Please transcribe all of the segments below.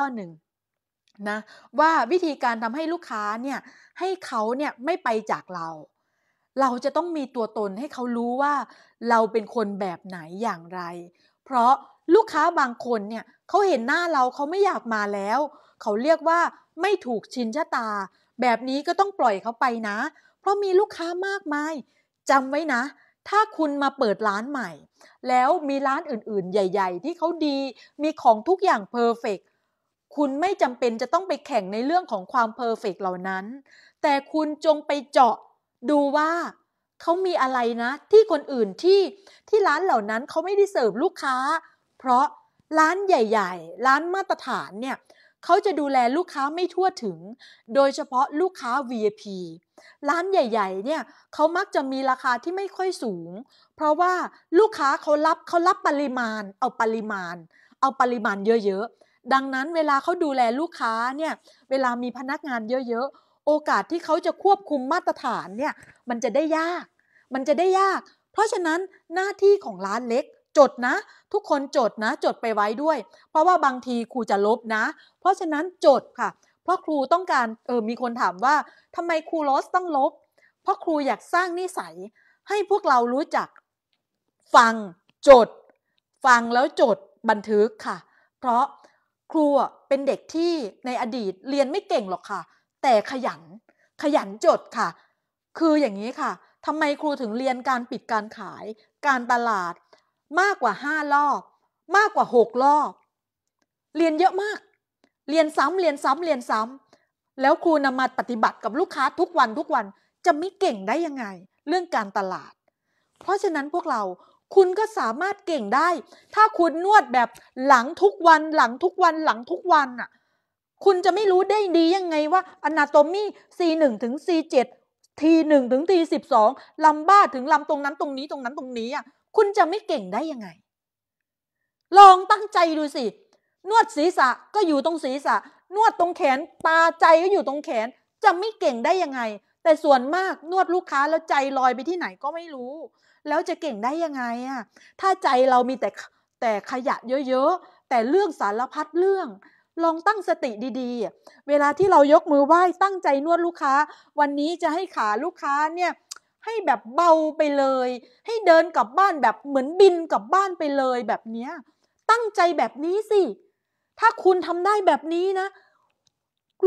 ข้อหนึ่งนะว่าวิธีการทำให้ลูกค้าเนี่ยให้เขาเนี่ยไม่ไปจากเรา เราจะต้องมีตัวตนให้เขารู้ว่าเราเป็นคนแบบไหนอย่างไร เพราะลูกค้าบางคนเนี่ยเขาเห็นหน้าเราเขาไม่อยากมาแล้วเขาเรียกว่าไม่ถูกชินชะตา แบบนี้ก็ต้องปล่อยเขาไปนะ เพราะมีลูกค้ามากมายจำไว้นะ ถ้าคุณมาเปิดร้านใหม่ แล้วมีร้านอื่นๆ ใหญ่ ๆ ที่เขาดีมีของทุกอย่างเพอร์เฟกตคุณไม่จำเป็นจะต้องไปแข่งในเรื่องของความเพอร์เฟกเหล่านั้น แต่คุณจงไปเจาะดูว่าเขามีอะไรนะที่คนอื่นที่ที่ร้านเหล่านั้นเขาไม่ได้เสิร์ฟลูกค้า เพราะร้านใหญ่ ๆ ร้านมาตรฐานเนี่ยเขาจะดูแลลูกค้าไม่ทั่วถึง โดยเฉพาะลูกค้า VIP ร้านใหญ่ๆเนี่ยเขามักจะมีราคาที่ไม่ค่อยสูง เพราะว่าลูกค้าเขารับเขารับปริมาณ เอาปริมาณ เอาปริมาณเยอะ ๆดังนั้นเวลาเขาดูแลลูกค้าเนี่ย เวลามีพนักงานเยอะๆโอกาสที่เขาจะควบคุมมาตรฐานเนี่ยมันจะได้ยาก มันจะได้ยาก เพราะฉะนั้นหน้าที่ของร้านเล็กจดนะ ทุกคนจดนะ จดไปไว้ด้วย เพราะว่าบางทีครูจะลบนะ เพราะฉะนั้นจดค่ะ เพราะครูต้องการ เออมีคนถามว่าทำไมครูลอสต้องลบ เพราะครูอยากสร้างนิสัย ให้พวกเรารู้จัก ฟังจด ฟังแล้วจดบันทึกค่ะ เพราะครูเป็นเด็กที่ในอดีตเรียนไม่เก่งหรอกค่ะ แต่ขยันขยันจดค่ะ คืออย่างนี้ค่ะทำไมครูถึงเรียนการปิดการขาย การตลาดมากกว่าห้ารอบมากกว่าหกรอบเรียนเยอะมาก เรียนซ้ำเรียนซ้ำเรียนซ้ำแล้วครูนำมาปฏิบัติกับลูกค้าทุกวันทุกวันจะไม่เก่งได้ยังไง เรื่องการตลาด เพราะฉะนั้นพวกเราคุณก็สามารถเก่งได้ ถ้าคุณนวดแบบหลังทุกวันหลังทุกวันหลังทุกวันอ่ะคุณจะไม่รู้ได้ดียังไงว่า อนาโตมี่ C1 ถึง C7 T1 ถึง T12 ลำบ้าถึงลำตรงนั้นตรงนี้ตรงนั้นตรงนี้อ่ะคุณจะไม่เก่งได้ยังไง ลองตั้งใจดูสิ นวดศีรษะก็อยู่ตรงศีรษะ นวดตรงแขนตาใจก็อยู่ตรงแขนจะไม่เก่งได้ยังไง แต่ส่วนมากนวดลูกค้าแล้วใจลอยไปที่ไหนก็ไม่รู้แล้วจะเก่งได้ยังไงอะถ้าใจเรามีแต่แต่ขยะเยอะๆ แต่เรื่องสารพัดเรื่อง ลองตั้งสติดี ๆ เวลาที่เรายกมือไหว้ ตั้งใจนวดลูกค้า วันนี้จะให้ขาลูกค้าเนี่ย ให้แบบเบาไปเลย ให้เดินกลับบ้านแบบเหมือนบินกลับบ้านไปเลยแบบเนี้ย ตั้งใจแบบนี้สิ ถ้าคุณทำได้แบบนี้นะ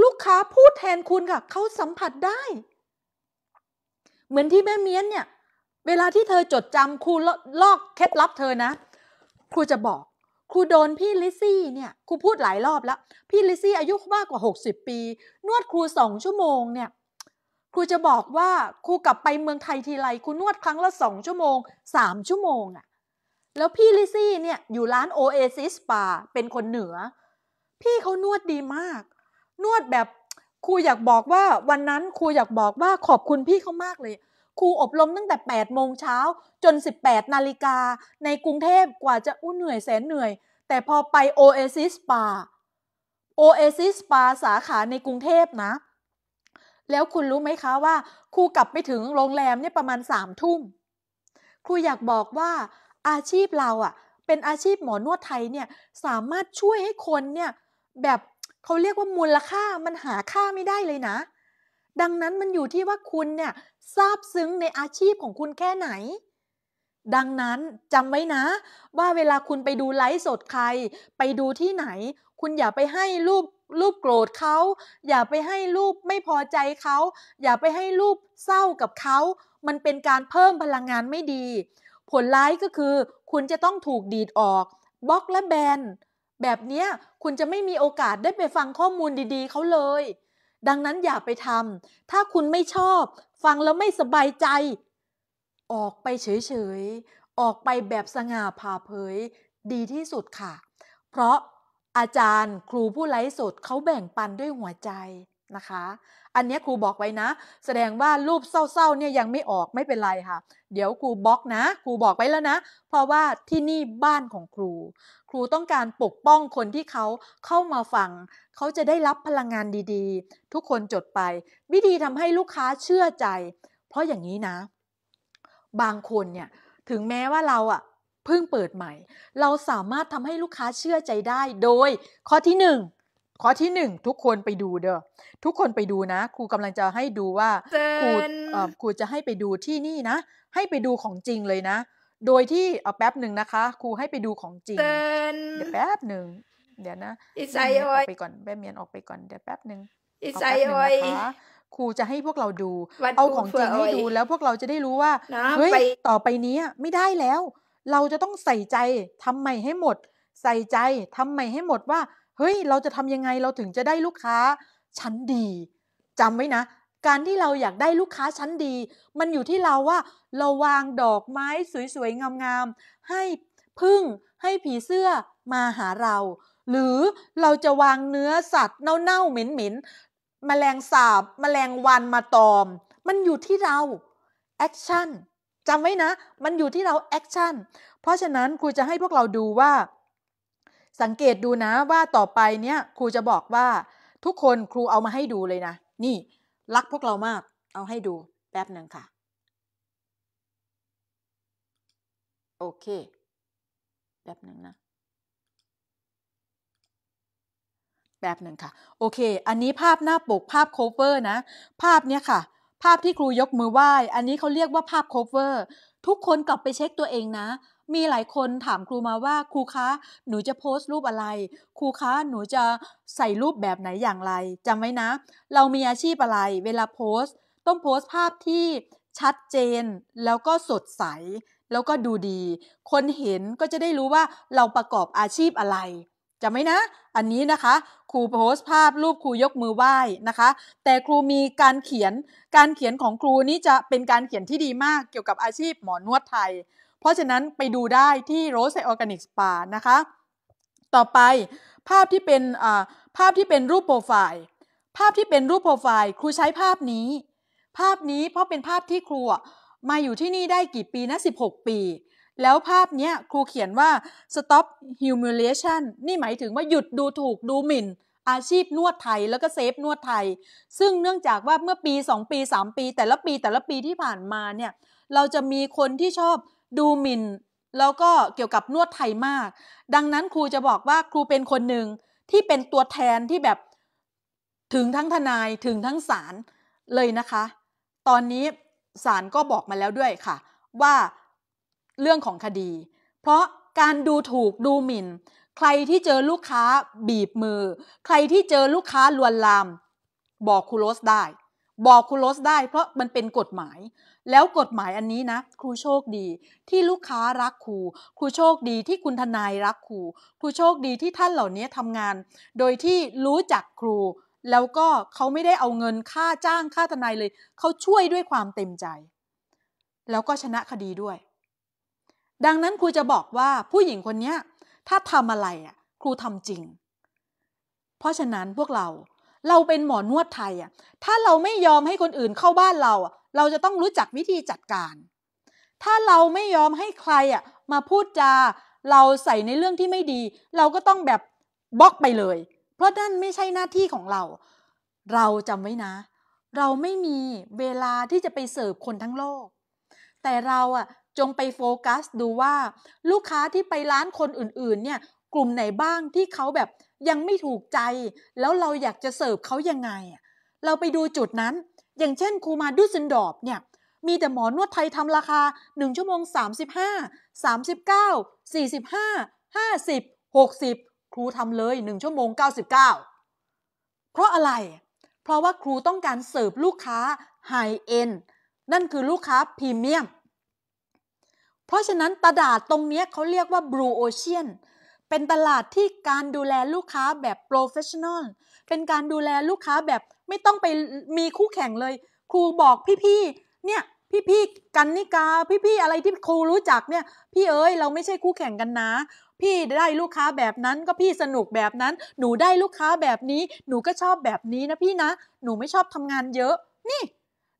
ลูกค้าพูดแทนคุณค่ะเขาสัมผัสได้ เหมือนที่แม่เมียนเนี่ยเวลาที่เธอจดจำครูลอกเคล็ดลับเธอนะครูจะบอก ครูโดนพี่ลิซี่เนี่ย ครูพูดหลายรอบแล้ว พี่ลิซี่อายุมากกว่า 60 ปี นวดครูสองชั่วโมงเนี่ย ครูจะบอกว่า ครูกลับไปเมืองไทยทีไรครูนวดครั้งละสองชั่วโมงสามชั่วโมงอะแล้วพี่ลิซี่เนี่ย อยู่ร้านโอเอซิสปาเป็นคนเหนือ พี่เขานวดดีมาก นวดแบบครูอยากบอกว่าวันนั้นครูอยากบอกว่าขอบคุณพี่เขามากเลยครูอบรมตั้งแต่ 8 โมงเช้าจน 18 นาฬิกา ในกรุงเทพกว่าจะอู้เหนื่อยแสนเหนื่อย แต่พอไปโอเอซิสปาโอเอซิสปาสาขาในกรุงเทพนะ แล้วคุณรู้ไหมคะว่าครูกลับไปถึงโรงแรมเนี่ยประมาณสามทุ่มครูอยากบอกว่าอาชีพเราอะ่ะ เป็นอาชีพหมอนวดไทยเนี่ย สามารถช่วยให้คนเนี่ย แบบเขาเรียกว่ามูลค่ามันหาค่าไม่ได้เลยนะดังนั้นมันอยู่ที่ว่าคุณเนี่ยซาบซึ้งในอาชีพของคุณแค่ไหน ดังนั้นจำไว้นะ ว่าเวลาคุณไปดูไลฟ์สดใคร ไปดูที่ไหน คุณอย่าไปให้รูปรูปโกรธเขาอย่าไปให้รูปไม่พอใจเขาอย่าไปให้รูปเศร้ากับเขา มันเป็นการเพิ่มพลังงานไม่ดี ผลร้ายก็คือคุณจะต้องถูกดีดออก บล็อกและแบนแบบนี้คุณจะไม่มีโอกาสได้ไปฟังข้อมูลดี ๆเขาเลยดังนั้นอย่าไปทำ ถ้าคุณไม่ชอบ ฟังแล้วไม่สบายใจ ออกไปเฉย ๆ ออกไปแบบสง่าผ่าเผย ดีที่สุดค่ะ เพราะอาจารย์ครูผู้ไร้สดเขาแบ่งปันด้วยหัวใจนะคะ อันนี้ครูบอกไว้นะ แสดงว่ารูปเศร้าๆเนี่ยยังไม่ออกไม่เป็นไรค่ะ เดี๋ยวครูบล็อกนะ ครูบอกไว้แล้วนะ เพราะว่าที่นี่บ้านของครู ครูต้องการปกป้องคนที่เขาเข้ามาฟัง เขาจะได้รับพลังงานดีๆ ทุกคนจดไป วิธีทำให้ลูกค้าเชื่อใจ เพราะอย่างนี้นะ บางคนเนี่ย ถึงแม้ว่าเราอะเพิ่งเปิดใหม่ เราสามารถทำให้ลูกค้าเชื่อใจได้ โดยข้อที่หนึ่งข้อที่หนึ่งทุกคนไปดูเด้อทุกคนไปดูนะ ครูกำลังจะให้ดูว่าครูครูจะให้ไปดูที่นี่นะให้ไปดูของจริงเลยนะ โดยที่เอาแป๊บหนึ่งนะคะ ครูให้ไปดูของจริงเดี๋ยวแป๊บหนึ่งเดี๋ยวนะอิสายอยไปก่อนแป๊บเมียนออกไปก่อนเดี๋ยวแป๊บหนึ่งอิสายอยนะคะครูจะให้พวกเราดูเอาของจริงให้ดูแล้วพวกเราจะได้รู้ว่าเฮ้ยต่อไปนี้ ไม่ได้แล้ว เราจะต้องใส่ใจทำใหม่ให้หมด ใส่ใจทำใหม่ให้หมดว่าเฮ้ย เราจะทำยังไงเราถึงจะได้ลูกค้าชั้นดีจำไว้นะ การที่เราอยากได้ลูกค้าชั้นดี มันอยู่ที่เราว่าเราวางดอกไม้สวยๆ งามๆ ให้พึ่งให้ผีเสื้อมาหาเรา หรือเราจะวางเนื้อสัตว์ เน่าๆเหม็นๆแมลงสาบ แมลงวันมาตอม มันอยู่ที่เราแอคชั่นจำไว้นะ มันอยู่ที่เราแอคชั่นเพราะฉะนั้นครูจะให้พวกเราดูว่าสังเกตดูนะว่าต่อไปเนี้ยครูจะบอกว่าทุกคนครูเอามาให้ดูเลยนะ นี่ รักพวกเรามากเอาให้ดูแป๊บหนึ่งค่ะ โอเคแป๊บหนึ่งนะแป๊บหนึ่งค่ะ โอเค อันนี้ภาพหน้าปกภาพโคเวอร์นะ ภาพเนี้ยค่ะ ภาพที่ครูยกมือไหว้อันนี้เขาเรียกว่าภาพโคเวอร์ทุกคนกลับไปเช็คตัวเองนะมีหลายคนถามครูมาว่าครูคะหนูจะโพสต์รูปอะไร ครูคะหนูจะใส่รูปแบบไหนอย่างไรจำไว้นะ เรามีอาชีพอะไร เวลาโพสต์ ต้องโพสต์ภาพที่ชัดเจน แล้วก็สดใส แล้วก็ดูดี คนเห็นก็จะได้รู้ว่าเราประกอบอาชีพอะไรจำไหมนะ อันนี้นะคะ ครูโพสต์ภาพรูปครูยกมือไหว้นะคะ แต่ครูมีการเขียนการเขียนของครูนี้จะเป็นการเขียนที่ดีมากเกี่ยวกับอาชีพหมอนวดไทยเพราะฉะนั้นไปดูได้ที่ Rose Organic Spa นะคะ ต่อไปภาพที่เป็นภาพที่เป็นรูปโปรไฟล์ภาพที่เป็นรูปโปรไฟล์ครูใช้ภาพนี้ ภาพนี้เพราะเป็นภาพที่ครูมาอยู่ที่นี่ได้กี่ปีนะ16 ปี แล้วภาพนี้ครูเขียนว่า stop humiliation นี่หมายถึงว่าหยุดดูถูกดูหมิ่น อาชีพนวดไทยแล้วก็เซฟนวดไทย ซึ่งเนื่องจากว่าเมื่อปี 2 ปี 3 ปี แต่ละปีแต่ละปีที่ผ่านมาเนี่ยเราจะมีคนที่ชอบดูหมิน่นแล้วก็เกี่ยวกับนวดไทยมาก ดังนั้นครูจะบอกว่าครูเป็นคนหนึ่งที่เป็นตัวแทนที่แบบถึงทั้งทนายถึงทั้งศาลเลยนะคะ ตอนนี้ศาลก็บอกมาแล้วด้วยค่ะ ว่าเรื่องของคดี เพราะการดูถูกดูหมิน่น ใครที่เจอลูกค้าบีบมือ ใครที่เจอลูกค้าลวนลาม บอกครูโรสได้บอกครูโรสได้เพราะมันเป็นกฎหมาย แล้วกฎหมายอันนี้นะ ครูโชคดี ที่ลูกค้ารักครู ครูโชคดีที่คุณทนายรักครูครูโชคดีที่ท่านเหล่านี้ทำงาน โดยที่รู้จักครู แล้วก็เขาไม่ได้เอาเงินค่าจ้าง ค่าทนายเลย เขาช่วยด้วยความเต็มใจ แล้วก็ชนะคดีด้วย ดังนั้นครูจะบอกว่าผู้หญิงคนนี้ถ้าทำอะไรอ่ะ ครูทำจริง เพราะฉะนั้นพวกเราเราเป็นหมอนวดไทยอ่ะ ถ้าเราไม่ยอมให้คนอื่นเข้าบ้านเราอ่ะ เราจะต้องรู้จักวิธีจัดการ ถ้าเราไม่ยอมให้ใครอ่ะมาพูดจา เราใส่ในเรื่องที่ไม่ดี เราก็ต้องแบบบล็อกไปเลย เพราะนั่นไม่ใช่หน้าที่ของเรา เราจำไว้นะ เราไม่มีเวลาที่จะไปเสิร์ฟคนทั้งโลก แต่เราอ่ะจงไปโฟกัสดูว่าลูกค้าที่ไปร้านคนอื่น ๆ เนี่ย กลุ่มไหนบ้างที่เขาแบบยังไม่ถูกใจ แล้วเราอยากจะเสิร์ฟเขายังไง เราไปดูจุดนั้น อย่างเช่นครูมาดูสินดอบเนี่ย มีแต่หมอนวดไทยทำราคา 1 ชั่วโมง 35 39 45 50 60 ครูทำเลย 1 ชั่วโมง 99 เพราะอะไร เพราะว่าครูต้องการเสิร์ฟลูกค้าไฮเอ็นนั่นคือลูกค้าพรีเมียม เพราะฉะนั้นตดาดตรงนี้เขาเรียกว่าบลูโอเชียนเป็นตลาดที่การดูแลลูกค้าแบบโปรเฟชชั่นอลเป็นการดูแลลูกค้าแบบไม่ต้องไปมีคู่แข่งเลย ครูบอกพี่ๆ เนี่ย พี่ ๆ กันนิกา พี่ๆ อะไรที่ครูรู้จักเนี่ย พี่เอ๋ยเราไม่ใช่คู่แข่งกันนะพี่ได้ลูกค้าแบบนั้น ก็พี่สนุกแบบนั้น หนูได้ลูกค้าแบบนี้ หนูก็ชอบแบบนี้นะพี่นะหนูไม่ชอบทำงานเยอะ นี่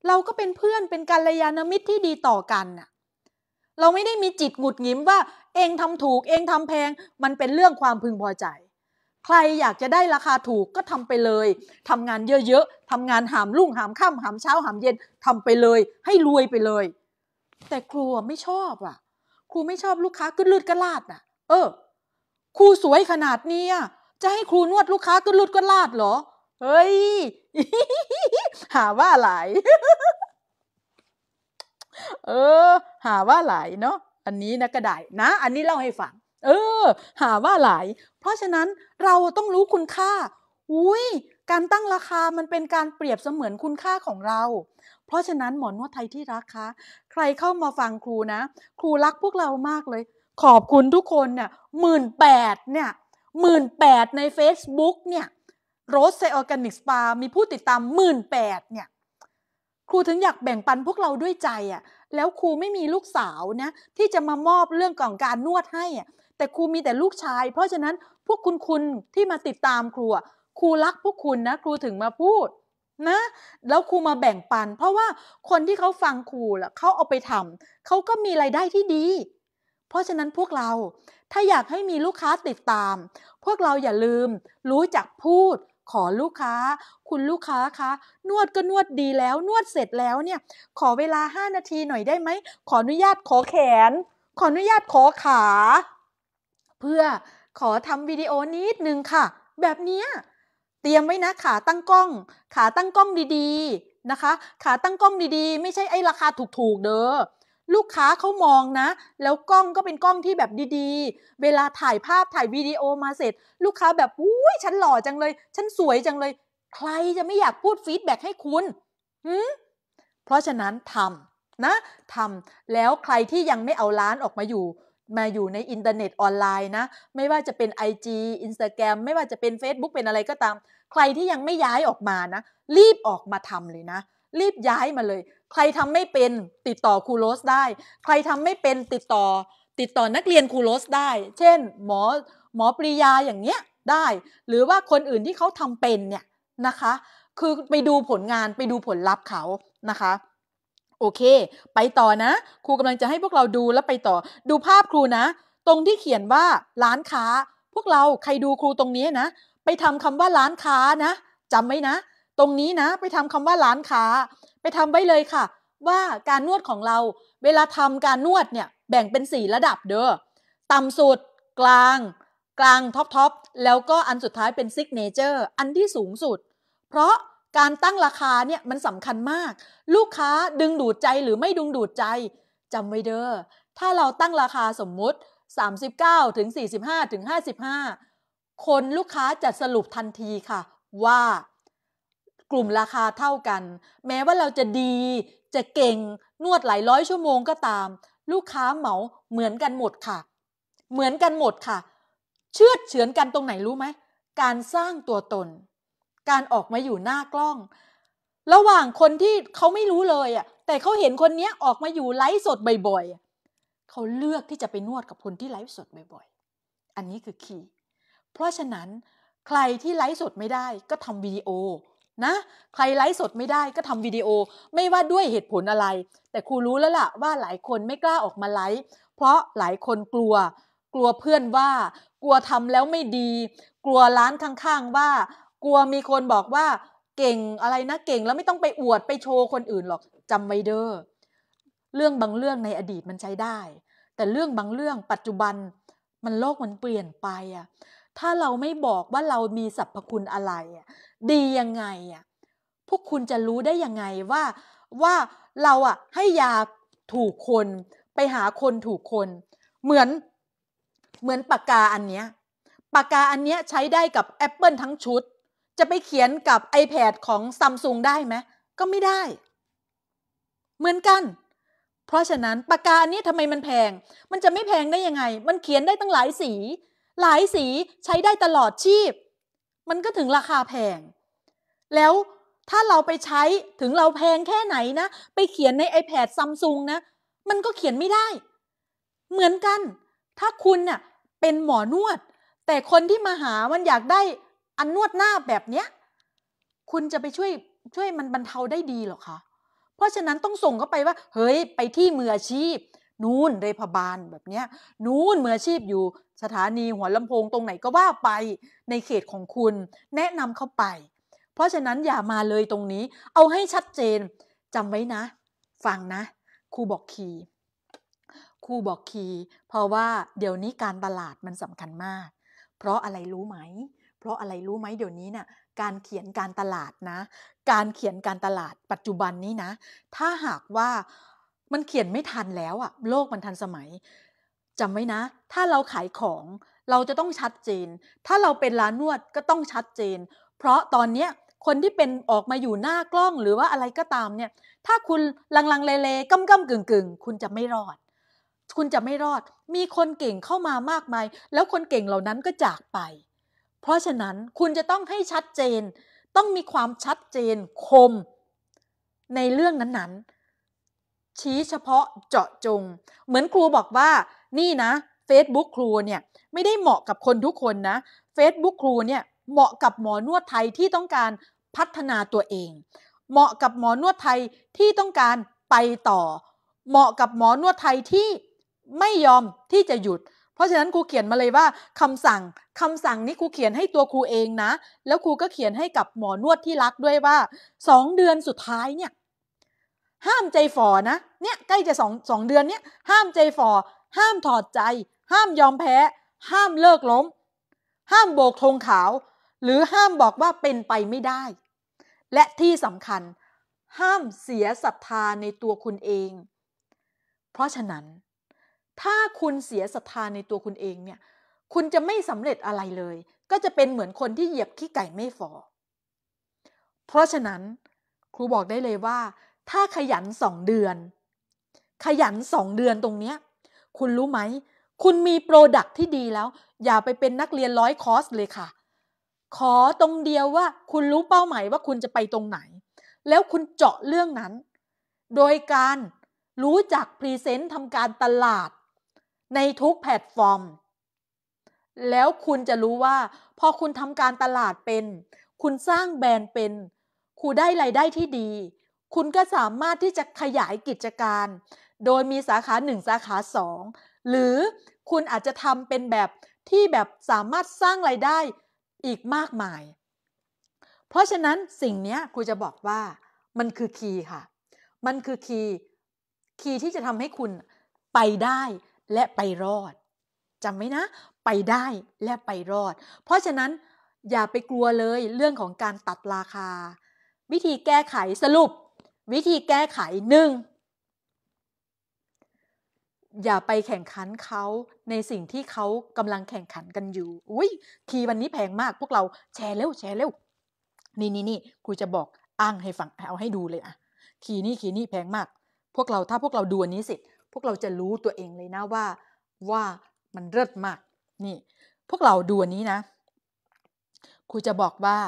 เราก็เป็นเพื่อนเป็นกัลยาณมิตรที่ดีต่อกันน่ะเราไม่ได้มีจิตหงุดหงิดว่า เองทำถูกเองทำแพงมันเป็นเรื่องความพึงพอใจ ใครอยากจะได้ราคาถูกก็ทำไปเลยทำงานเยอะๆทำงานหามลุ่ง หามค่ำหามเช้า หามเย็นทำไปเลย ให้รวยไปเลย แต่ครูไม่ชอบอ่ะครูไม่ชอบลูกค้าก็ลืดกรลาดอ่ะ เออครูสวยขนาดนี้จะให้ครูนวดลูกค้าก็ลืดกรลาดเหรอเฮ้ยหาว่าหลายเออ หาว่าหลายเนาะอันนี้นะก็ได้นะ อันนี้เล่าให้ฟัง เออ หาว่าหลายเพราะฉะนั้นเราต้องรู้คุณค่า อุ้ยการตั้งราคามันเป็นการเปรียบเสมือนคุณค่าของเรา เพราะฉะนั้นหมอนวดไทยที่รักคะ ใครเข้ามาฟังครูนะ ครูรักพวกเรามากเลย ขอบคุณทุกคนเนี่ยหมื่นแปดเนี่ยหมื่นแปดใน Facebook เนี่ยโรสเซออร์แกนิกสปามีผู้ติดตามหมื่นแปดเนี่ยครูถึงอยากแบ่งปันพวกเราด้วยใจอ่ะ แล้วครูไม่มีลูกสาวนะที่จะมามอบเรื่องของการนวดให้อ่ะ แต่ครูมีแต่ลูกชาย เพราะฉะนั้นพวกคุณคุณที่มาติดตามครูครูรักพวกคุณนะ ครูถึงมาพูด นะ แล้วครูมาแบ่งปัน เพราะว่าคนที่เขาฟังครูแล้วเขาเอาไปทำเขาก็มีไรายได้ที่ดี เพราะฉะนั้นพวกเราถ้าอยากให้มีลูกค้าติดตาม พวกเราอย่าลืมรู้จักพูดขอลูกค้า คุณลูกค้าคะนวดก็นวดดีแล้ว นวดเสร็จแล้วเนี่ย ขอเวลาห้านาทีหน่อยได้ไหมขออนุญาตขอแขน ขออนุญาตขอขา เพื่อขอทำวิดีโอนิดนึงค่ะ แบบนี้ เตรียมไว้นะขาตั้งกล้อง ขาตั้งกล้องดีๆนะคะ ขาตั้งกล้องดีๆ ไม่ใช่ไอ้ราคาถูกๆเด้อลูกค้าเขามองนะ แล้วกล้องก็เป็นกล้องที่แบบดีๆ เวลาถ่ายภาพถ่ายวิดีโอมาเสร็จ ลูกค้าแบบอุ้ยฉันหล่อจังเลย ฉันสวยจังเลย ใครจะไม่อยากพูดฟีดแบ็ให้คุณหืมเพราะฉะนั้นทำนะทำแล้วใครที่ยังไม่เอาร้านออกมาอยู่ มาอยู่ในอินเทอร์เน็ตออนไลน์นะ ไม่ว่าจะเป็น IG Instagram ไม่ว่าจะเป็น Facebook เป็นอะไรก็ตาม ใครที่ยังไม่ย้ายออกมานะ รีบออกมาทำเลยนะ รีบย้ายมาเลยใครทำไม่เป็นติดต่อครูโรสได้ ใครทำไม่เป็นติดต่อ ติดต่อนักเรียนครูโรสได้ เช่นหมอหมอปริยาอย่างเนี้ยได้ หรือว่าคนอื่นที่เขาทำเป็นเนี่ยนะคะ คือไปดูผลงานไปดูผลลัพธ์เขานะคะ โอเค ไปต่อนะ ครูกำลังจะให้พวกเราดูแล้วไปต่อ ดูภาพครูนะ ตรงที่เขียนว่าร้านค้า พวกเราใครดูครูตรงนี้นะ ไปทำคำว่าร้านค้านะ จำไว้นะ ตรงนี้นะ ไปทำคำว่าร้านค้าไปทำไว้เลยค่ะว่าการนวดของเราเวลาทำการนวดเนี่ยแบ่งเป็น 4 ระดับเด้อต่ำสุดกลาง กลางท็อปท็อปแล้วก็อันสุดท้ายเป็นซิกเนเจอร์อันที่สูงสุด เพราะการตั้งราคาเนี่ยมันสำคัญมากลูกค้าดึงดูดใจหรือไม่ดึงดูดใจจำไว้เด้อถ้าเราตั้งราคาสมมุติ 39 ถึง 45 ถึง 55 คนลูกค้าจะสรุปทันทีค่ะว่ากลุ่มราคาเท่ากัน แม้ว่าเราจะดีจะเก่งนวดหลายร้อยชั่วโมงก็ตาม ลูกค้าเหมาเหมือนกันหมดค่ะ เหมือนกันหมดค่ะ เชื่อเฉือนกันตรงไหนรู้ไหมการสร้างตัวตน การออกมาอยู่หน้ากล้อง ระหว่างคนที่เขาไม่รู้เลยอ่ะแต่เขาเห็นคนนี้ออกมาอยู่ไลฟ์สดบ่อยๆเขาเลือกที่จะไปนวดกับคนที่ไลฟ์สดบ่อยๆอันนี้คือคีย์เพราะฉะนั้น ใครที่ไลฟ์สดไม่ได้ ก็ทำวิดีโอนะใครไลฟ์สดไม่ได้ก็ทำวิดีโอไม่ว่าด้วยเหตุผลอะไร แต่ครูรู้แล้วล่ะว่าหลายคนไม่กล้าออกมาไลฟ์เพราะหลายคนกลัว กลัวเพื่อนว่ากลัวทำแล้วไม่ดี กลัวร้านข้างๆว่า กลัวมีคนบอกว่าเก่งอะไรนะเก่งแล้วไม่ต้องไปอวดไปโชว์คนอื่นหรอกจำไว้เด้อเรื่องบางเรื่องในอดีตมันใช้ได้ แต่เรื่องบางเรื่องปัจจุบัน มันโลกมันเปลี่ยนไปอะถ้าเราไม่บอกว่าเรามีสรรพคุณอะไร ดียังไงอ่ะพวกคุณจะรู้ได้ยังไงว่า ว่าเราอ่ะให้ยาถูกคน ไปหาคนถูกคน เหมือนเหมือนปากกาอันเนี้ยปากกาอันเนี้ยใช้ได้กับ Apple ทั้งชุด จะไปเขียนกับ iPad ของซัมซุงได้ไหมก็ไม่ได้ เหมือนกัน เพราะฉะนั้นปากกาอันนี้ทำไมมันแพง มันจะไม่แพงได้ยังไง มันเขียนได้ตั้งหลายสีหลายสีใช้ได้ตลอดชีพ มันก็ถึงราคาแพง แล้วถ้าเราไปใช้ถึงเราแพงแค่ไหนนะ ไปเขียนใน iPad ซัมซุงนะ มันก็เขียนไม่ได้ เหมือนกัน ถ้าคุณเน่ยเป็นหมอนวด แต่คนที่มาหา มันอยากได้อันนวดหน้าแบบเนี้ย คุณจะไปช่วย ช่วยมันบรรเทาได้ดีหรอคะ เพราะฉะนั้นต้องส่งเข้าไปว่า เฮ้ย ไปที่มืออาชีพนู้นเรพบาลแบบเนี้ยนู้นมืออาชีพอยู่สถานีหัวลำโพงตรงไหนก็ว่าไปในเขตของคุณแนะนำเข้าไป เพราะฉะนั้นอย่ามาเลยตรงนี้เอาให้ชัดเจนจำไว้นะ ฟังนะครูบอกคีครูบอกคีเพราะว่าเดี๋ยวนี้การตลาดมันสำคัญมาก เพราะอะไรรู้ไหม เพราะอะไรรู้ไหมเดี๋ยวนี้นะ่ะการเขียนการตลาดนะ การเขียนการตลาดปัจจุบันนี้นะ ถ้าหากว่ามันเขียนไม่ทันแล้วอะโลกมันทันสมัยจำไว้นะ ถ้าเราขายของเราจะต้องชัดเจน ถ้าเราเป็นร้านนวดก็ต้องชัดเจน เพราะตอนเนี้ยคนที่เป็นออกมาอยู่หน้ากล้องหรือว่าอะไรก็ตามเนี่ย ถ้าคุณลังลังเลเลก้มก้มกึ่งกึ่งคุณจะไม่รอด คุณจะไม่รอด มีคนเก่งเข้ามามากมาย แล้วคนเก่งเหล่านั้นก็จากไป เพราะฉะนั้นคุณจะต้องให้ชัดเจน ต้องมีความชัดเจนคม ในเรื่องนั้นๆชี้เฉพาะเจาะจง เหมือนครูบอกว่านี่นะ Facebook ครูเนี่ยไม่ได้เหมาะกับคนทุกคนนะ Facebook ครูเนี่ยเหมาะกับหมอนวดไทยที่ต้องการพัฒนาตัวเองเหมาะกับหมอนวดไทยที่ต้องการไปต่อ เหมาะกับหมอนวดไทยที่ไม่ยอมที่จะหยุด เพราะฉะนั้นครูเขียนมาเลยว่าคำสั่งคำสั่งนี้ครูเขียนให้ตัวครูเองนะ แล้วครูก็เขียนให้กับหมอนวดที่รักด้วยว่า 2 เดือนสุดท้ายเนี่ยห้ามใจฝ่อนะ เนี่ยใกล้จะสองสองเดือนเนี่ยห้ามใจฝ่อห้ามถอดใจ ห้ามยอมแพ้ ห้ามเลิกล้มห้ามโบกธงขาว หรือห้ามบอกว่าเป็นไปไม่ได้ และที่สำคัญ ห้ามเสียศรัทธาในตัวคุณเอง เพราะฉะนั้น ถ้าคุณเสียศรัทธาในตัวคุณเองเนี่ยคุณจะไม่สำเร็จอะไรเลย ก็จะเป็นเหมือนคนที่เหยียบขี้ไก่ไม่ฟอเพราะฉะนั้นครูบอกได้เลยว่าถ้าขยันสองเดือน ขยันสองเดือนตรงเนี้ยคุณรู้ไหม คุณมีโปรดักที่ดีแล้ว อย่าไปเป็นนักเรียนร้อย คอร์ส เลยค่ะ ขอตรงเดียวว่าคุณรู้เป้าหมาย ว่าคุณจะไปตรงไหน แล้วคุณเจาะเรื่องนั้น โดยการรู้จักพรีเซนต์ทำการตลาด ในทุกแพลตฟอร์ม แล้วคุณจะรู้ว่าพอคุณทำการตลาดเป็น คุณสร้างแบรนด์เป็นคุณได้ไรายได้ที่ดีคุณก็สามารถที่จะขยายกิจการ โดยมีสาขา 1 สาขา 2 หรือคุณอาจจะทำเป็นแบบที่แบบสามารถสร้างไรายได้อีกมากมาย เพราะฉะนั้นสิ่งนี้ครูจะบอกว่ามันคือคีย์ค่ะ มันคือคีย์คีย์ที่จะทำให้คุณไปได้และไปรอดจำไหมนะไปได้และไปรอด เพราะฉะนั้นอย่าไปกลัวเลยเรื่องของการตัดราคา วิธีแก้ไขสรุปวิธีแก้ไขหนึ่ง อย่าไปแข่งขันเขาในสิ่งที่เขากำลังแข่งขันกันอยู่ อุ้ยคีย์วันนี้แพงมาก พวกเราแชร์เร็วแชร์เร็วนี่นี่นี่ครูจะบอกอ้างให้ฟังเอาให้ดูเลยอะคีย์นี่คีย์นี่แพงมาก พวกเราถ้าพวกเราดูอันนี้สิพวกเราจะรู้ตัวเองเลยนะว่า ว่ามันเลิศมาก นี่ พวกเราดูอันนี้นะครูจะบอกว่า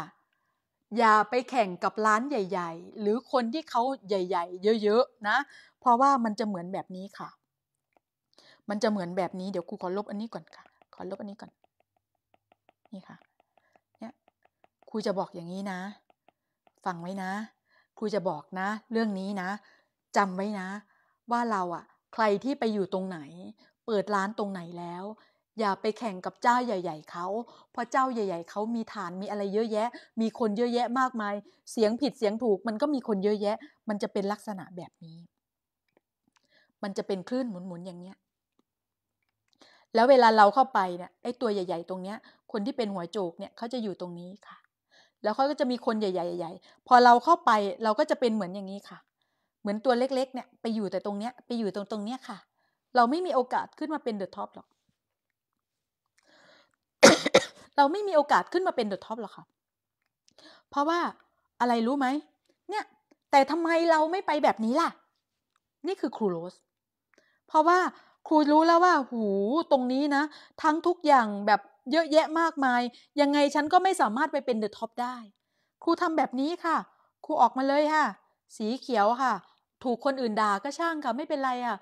อย่าไปแข่งกับร้านใหญ่ๆ หรือคนที่เขาใหญ่ๆ เยอะ ๆ นะ เพราะว่ามันจะเหมือนแบบนี้ค่ะ มันจะเหมือนแบบนี้ เดี๋ยวครูขอลบอันนี้ก่อนค่ะ ขอลบอันนี้ก่อน นี่ค่ะ เนี่ย ครูจะบอกอย่างนี้นะ ฟังไว้นะ ครูจะบอกนะ เรื่องนี้นะ จำไว้นะ ว่าเราอะใครที่ไปอยู่ตรงไหน เปิดร้านตรงไหนแล้วอย่าไปแข่งกับเจ้าใหญ่ ๆเขาเพราะเจ้าใหญ่ ๆเขามีฐานมีอะไรเยอะแยะ มีคนเยอะแยะมากมาย เสียงผิดเสียงถูก มันก็มีคนเยอะแยะ มันจะเป็นลักษณะแบบนี้ มันจะเป็นคลื่นหมุนๆอย่างเนี้ยแล้วเวลาเราเข้าไปเนี่ย ไอ้ตัวใหญ่ ๆตรงเนี้ย คนที่เป็นหัวโจกเนี่ยเขาจะอยู่ตรงนี้ค่ะ แล้วเขาก็จะมีคนใหญ่ๆหญ่พอเราเข้าไปเราก็จะเป็นเหมือนอย่างนี้ค่ะ เหมือนตัวเล็กๆเนี่ยไปอยู่แต่ตรงเนี้ยไปอยู่ตรงตรงเนี้ยค่ะ เราไม่มีโอกาสขึ้นมาเป็นเดอะท็อปหรอกเราไม่มีโอกาสขึ้นมาเป็นเดอะท็อปหรอกค่ะ เพราะว่าอะไรรู้ไหม เนี่ยแต่ทำไมเราไม่ไปแบบนี้ล่ะ นี่คือครูโรสเพราะว่า ครูรู้แล้วว่าหูตรงนี้นะ ทั้งทุกอย่างแบบเยอะแยะมากมาย ยังไงฉันก็ไม่สามารถไปเป็นเดอะท็อปได้ ครูทำแบบนี้ค่ะ ครูออกมาเลยค่ะ สีเขียวค่ะ ถูกคนอื่นด่าก็ช่างค่ะไม่เป็นไรค่ะ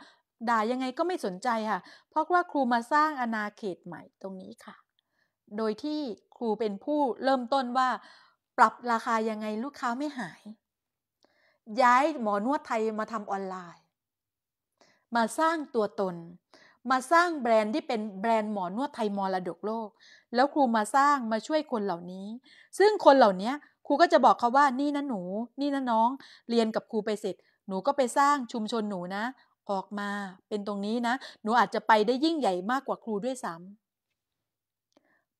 ด่ายังไงก็ไม่สนใจค่ะ เพราะว่าครูมาสร้างอาณาเขตใหม่ตรงนี้ค่ะโดยที่ครูเป็นผู้เริ่มต้นว่า ปรับราคายังไงลูกค้าไม่หาย ย้ายหมอนวดไทยมาทำออนไลน์ มาสร้างตัวตน มาสร้างแบรนด์ที่เป็นแบรนด์หมอนวดไทยมรดกโลก แล้วครูมาสร้างมาช่วยคนเหล่านี้ ซึ่งคนเหล่านี้ครูก็จะบอกเขาว่านี่นะหนู นี่นะน้องเรียนกับครูไปเสร็จหนูก็ไปสร้างชุมชนหนูนะ ออกมาเป็นตรงนี้นะ หนูอาจจะไปได้ยิ่งใหญ่มากกว่าครูด้วยซ้ำ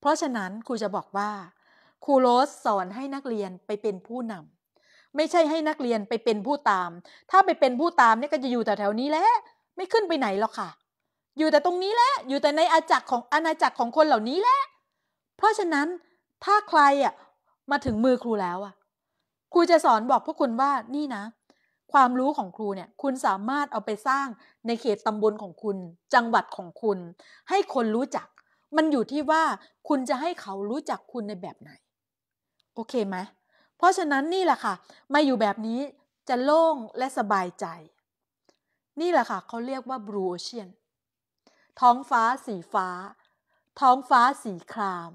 เพราะฉะนั้นครูจะบอกว่าครูโรสสอนให้นักเรียนไปเป็นผู้นำไม่ใช่ให้นักเรียนไปเป็นผู้ตาม ถ้าไปเป็นผู้ตามเนี่ยก็จะอยู่แต่แถวนี้แหละไม่ขึ้นไปไหนหรอกค่ะ อยู่แต่ตรงนี้แหละอยู่แต่ในอาจักรของอาณาจักรของคนเหล่านี้แหละเพราะฉะนั้นถ้าใครอ่ะมาถึงมือครูแล้วอ่ะครูจะสอนบอกพวกคุณว่านี่นะ ความรู้ของครูเนี่ยคุณสามารถเอาไปสร้างในเขตตำบลของคุณ จังหวัดของคุณ ให้คนรู้จักมันอยู่ที่ว่าคุณจะให้เขารู้จักคุณในแบบไหน โอเคไหมเพราะฉะนั้นนี่แหละค่ะมาอยู่แบบนี้จะโล่งและสบายใจ นี่แหละค่ะเขาเรียกว่าบรูโอเชียนท้องฟ้าสีฟ้า ท้องฟ้าสีคราม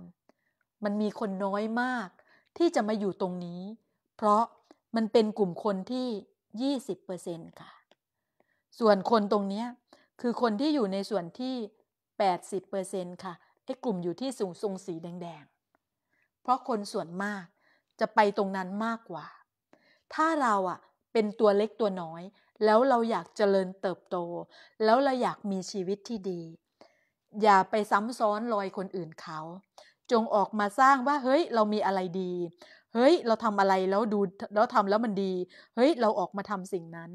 มันมีคนน้อยมากที่จะมาอยู่ตรงนี้ เพราะมันเป็นกลุ่มคนที่ 20%ค่ะ ส่วนคนตรงนี้คือคนที่อยู่ในส่วนที่80%ค่ะ ไอ้กลุ่มอยู่ที่สูงทรงสีแดง ๆ เพราะคนส่วนมากจะไปตรงนั้นมากกว่า ถ้าเราอะเป็นตัวเล็กตัวน้อย แล้วเราอยากเจริญเติบโต แล้วเราอยากมีชีวิตที่ดี อย่าไปซ้ำซ้อนรอยคนอื่นเขา จงออกมาสร้างว่าเฮ้ยเรามีอะไรดี เฮ้ยเราทำอะไรแล้วดูแล้วทำแล้วมันดี เฮ้ยเราออกมาทำสิ่งนั้น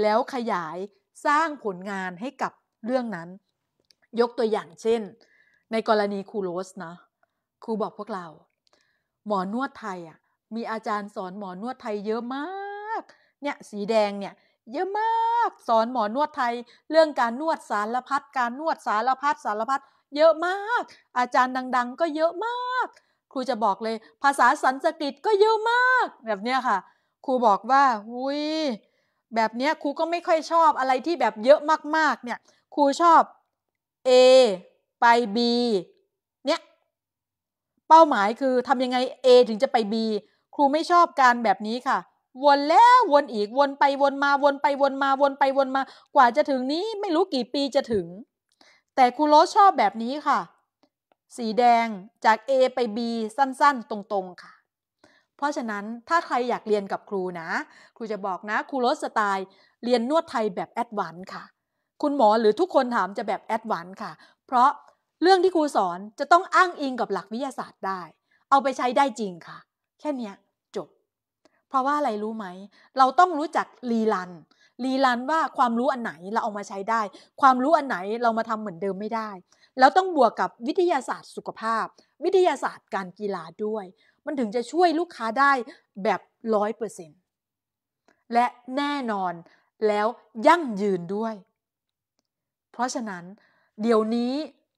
แล้วขยายสร้างผลงานให้กับเรื่องนั้นยกตัวอย่างเช่น ในกรณีครูโรสนะครูบอกพวกเรา หมอนวดไทยอ่ะมีอาจารย์สอนหมอนวดไทย เยอะมากเนี่ยสีแดงเนี่ยเยอะมาก สอนหมอนวดไทย เรื่องการนวดสารพัดการนวดสารพัดสารพัดเยอะมาก อาจารย์ดังๆ ก็เยอะมาก ครูจะบอกเลยภาษาสันสกฤตก็เยอะมาก แบบเนี้ยค่ะ ครูบอกว่าหุยแบบเนี้ยครูก็ไม่ค่อยชอบอะไรที่แบบเยอะมากๆเนี่ยครูชอบ A ไป B เนี่ย เป้าหมายคือทำยังไง A ถึงจะไป B ครูไม่ชอบการแบบนี้ค่ะ วนแล้ววนอีก วนไปวนมา วนไปวนมา วนไปวนมา กว่าจะถึงนี้ไม่รู้กี่ปีจะถึง แต่ครูโสชอบแบบนี้ค่ะ สีแดงจาก A ไป B สั้นๆ ตรงๆ ค่ะ เพราะฉะนั้นถ้าใครอยากเรียนกับครูนะ ครูจะบอกนะ ครูโสสไตล์ เรียนนวดไทยแบบแอดวานซ์ค่ะคุณหมอหรือทุกคนถามจะแบบแอดวานค่ะ เพราะเรื่องที่ครูสอนจะต้องอ้างอิงกับหลักวิทยาศาสตร์ได้ เอาไปใช้ได้จริงค่ะ แค่นี้จบ เพราะว่าอะไรรู้ไหม เราต้องรู้จักรีลันรีลันว่าความรู้อันไหนเราเอามาใช้ได้ ความรู้อันไหนเรามาทำเหมือนเดิมไม่ได้ แล้วต้องบวกกับวิทยาศาสตร์สุขภาพ วิทยาศาสตร์การกีฬาด้วย มันถึงจะช่วยลูกค้าได้แบบร้อยเปอร์เซ็นต์และแน่นอนแล้วยั่งยืนด้วยพราะฉะนั้น เดี๋ยวนี้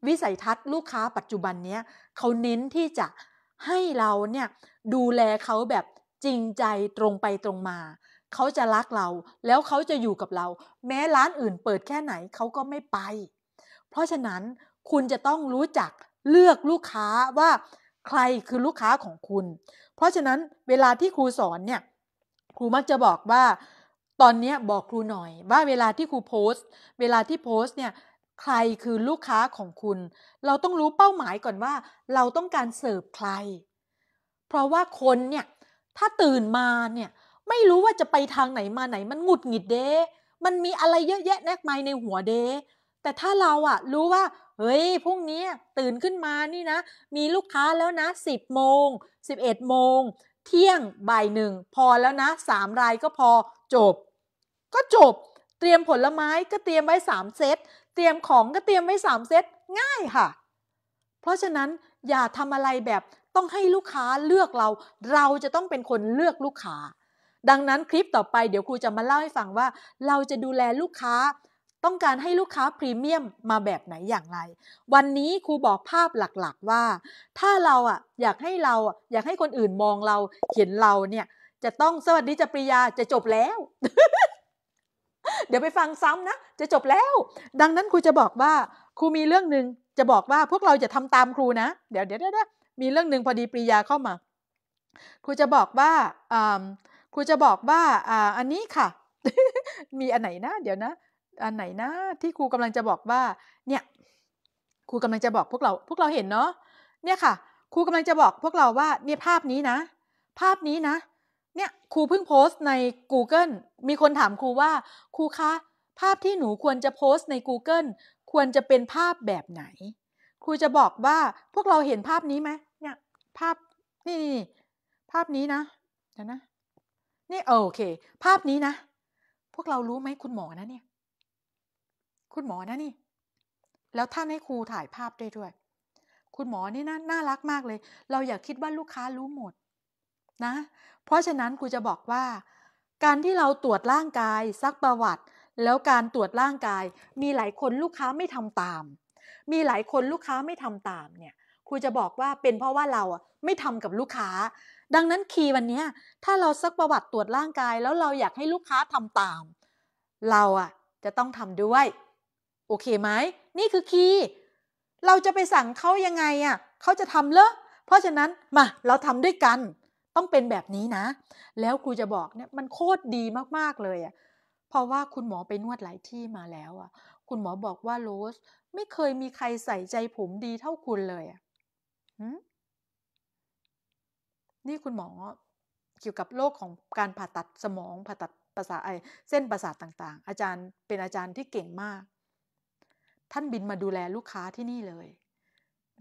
วิสัยทัศน์ลูกค้าปัจจุบันเนี้ยเขาเน้นที่จะให้เราเนี่ยดูแลเขาแบบจริงใจตรงไปตรงมาเขาจะรักเราแล้วเขาจะอยู่กับเรา แม้ร้านอื่นเปิดแค่ไหนเขาก็ไม่ไป เพราะฉะนั้นคุณจะต้องรู้จักเลือกลูกค้าว่าใครคือลูกค้าของคุณ เพราะฉะนั้นเวลาที่ครูสอนเนี่ยครูมักจะบอกว่าตอนนี้บอกครูหน่อยว่าเวลาที่ครูโพสต์ เวลาที่โพสต์เนี่ยใครคือลูกค้าของคุณเราต้องรู้เป้าหมายก่อนว่าเราต้องการเสิร์ฟใคร เพราะว่าคนเนี่ยถ้าตื่นมาเนี่ยไม่รู้ว่าจะไปทางไหนมาไหน มันหงุดหงิดเด้มันมีอะไรเยอะแยะแนกไมในหัวเด้แต่ถ้าเราอะรู้ว่าเฮ้ยพรุ่งนี้ตื่นขึ้นมานี่นะ มีลูกค้าแล้วนะ 10โมง11โมงเที่ยงบ่ายหนึ่งพอแล้วนะ3รายก็พอจบก็จบ เตรียมผลไม้ก็เตรียมไว้3เซต เตรียมของก็เตรียมไว้3เซต ง่ายค่ะ เพราะฉะนั้นอย่าทำอะไรแบบต้องให้ลูกค้าเลือกเรา เราจะต้องเป็นคนเลือกลูกค้า ดังนั้นคลิปต่อไปเดี๋ยวครูจะมาเล่าให้ฟังว่า เราจะดูแลลูกค้า ต้องการให้ลูกค้าพรีเมียมมาแบบไหนอย่างไร วันนี้ครูบอกภาพหลักๆว่า ถ้าเราอ่ะอยากให้เราอ่ะอยากให้คนอื่นมองเรา เห็นเราเนี่ยจะต้องสวัสดีจะปริยาจะจบแล้วเดี๋ยวไปฟังซ้ำนะ จะจบแล้ว ดังนั้นครูจะบอกว่าครูมีเรื่องหนึ่งจะบอกว่า พวกเราจะทำตามครูนะ เดี๋ยวเดี๋ยวเดี๋ยวมีเรื่องหนึ่งพอดีปริยาเข้ามาครูจะบอกว่าครูจะบอกว่าอันนี้ค่ะ มีอันไหนนะ เดี๋ยวนะ อันไหนนะ ที่ครูกำลังจะบอกว่าเนี่ยครูกำลังจะบอกพวกเราพวกเราเห็นเนาะเนี่ยค่ะครูกำลังจะบอกพวกเราว่าเนี่ยภาพนี้นะ ภาพนี้นะเนี่ยครูเพิ่งโพสต์ใน Google มีคนถามครูว่าครูคะภาพที่หนูควรจะโพสต์ใน Google ควรจะเป็นภาพแบบไหนครูจะบอกว่า พวกเราเห็นภาพนี้ไหมเนี่ย ภาพนี่ภาพนี้นะเดี๋ยวนะ นี่โอเค ภาพนี้นะ พวกเรารู้ไหมคุณหมอนะเนี่ย คุณหมอนะนี่ แล้วท่านให้ครูถ่ายภาพได้ด้วย คุณหมอนี่นะน่ารักมากเลย เราอยากคิดว่าลูกค้ารู้หมดนะเพราะฉะนั้นคูจะบอกว่า การที่เราตรวจร่างกาย ซักประวัติ แล้วการตรวจร่างกาย มีหลายคนลูกค้าไม่ทำตาม มีหลายคนลูกค้าไม่ทำตามเนี่ยครูจะบอกว่าเป็นเพราะว่าเราไม่ทำกับลูกค้า ดังนั้นคีย์วันนี้ถ้าเราซักประวัติตรวจร่างกาย แล้วเราอยากให้ลูกค้าทำตาม เราอ่ะจะต้องทำด้วยโอเคไหมนี่คือคีย์เราจะไปสั่งเขายังไงอ่ะเขาจะทำเลอะเพราะฉะนั้นมาเราทำด้วยกันต้องเป็นแบบนี้นะ แล้วครูจะบอกเนี่ย มันโคตรดีมากๆเลยอะ่ะ เพราะว่าคุณหมอไปนวดหลายที่มาแล้วอะ่ะ คุณหมอบอกว่าโรส ไม่เคยมีใครใส่ใจผมดีเท่าคุณเลยอะ่ะ นี่คุณหมอเกี่ยวกับโรคของการผ่าตัดสมองผ่าตัดประสาไอเส้นประสาทต่าง ๆ อาจารย์เป็นอาจารย์ที่เก่งมาก ท่านบินมาดูแลลูกค้าที่นี่เลย